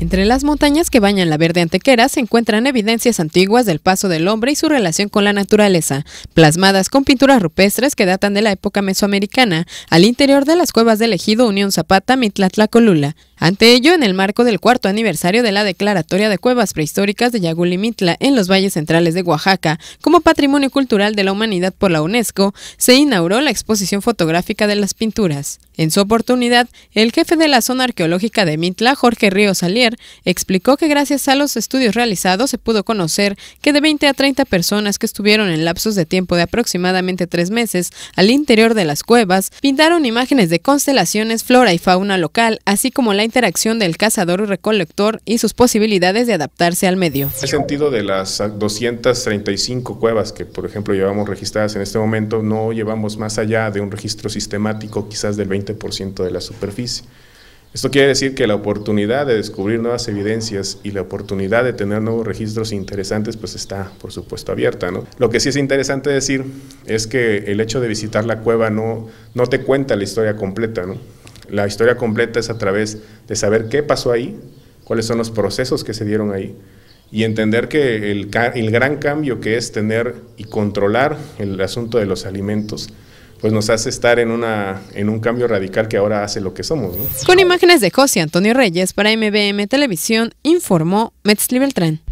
Entre las montañas que bañan la verde antequera se encuentran evidencias antiguas del paso del hombre y su relación con la naturaleza, plasmadas con pinturas rupestres que datan de la época mesoamericana, al interior de las cuevas del ejido Unión Zapata colula Ante ello, en el marco del cuarto aniversario de la Declaratoria de Cuevas Prehistóricas de Yagul y Yaguli-Mitla en los valles centrales de Oaxaca, como Patrimonio Cultural de la Humanidad por la UNESCO, se inauguró la exposición fotográfica de las pinturas. En su oportunidad, el jefe de la zona arqueológica de Mitla, Jorge Ríos Alier, explicó que gracias a los estudios realizados se pudo conocer que de 20 a 30 personas que estuvieron en lapsos de tiempo de aproximadamente tres meses al interior de las cuevas, pintaron imágenes de constelaciones, flora y fauna local, así como la interacción del cazador y recolector y sus posibilidades de adaptarse al medio. En el sentido de las 235 cuevas que, por ejemplo, llevamos registradas en este momento, no llevamos más allá de un registro sistemático quizás del 20% de la superficie. Esto quiere decir que la oportunidad de descubrir nuevas evidencias y la oportunidad de tener nuevos registros interesantes pues está por supuesto abierta. Lo que sí es interesante decir es que el hecho de visitar la cueva no, no te cuenta la historia completa. ¿no? La historia completa es a través de saber qué pasó ahí, cuáles son los procesos que se dieron ahí y entender que el, el gran cambio que es tener y controlar el asunto de los alimentos pues nos hace estar en, una, en un cambio radical que ahora hace lo que somos. ¿no? Con imágenes de José Antonio Reyes para MBM Televisión, informó Metzli Beltrán.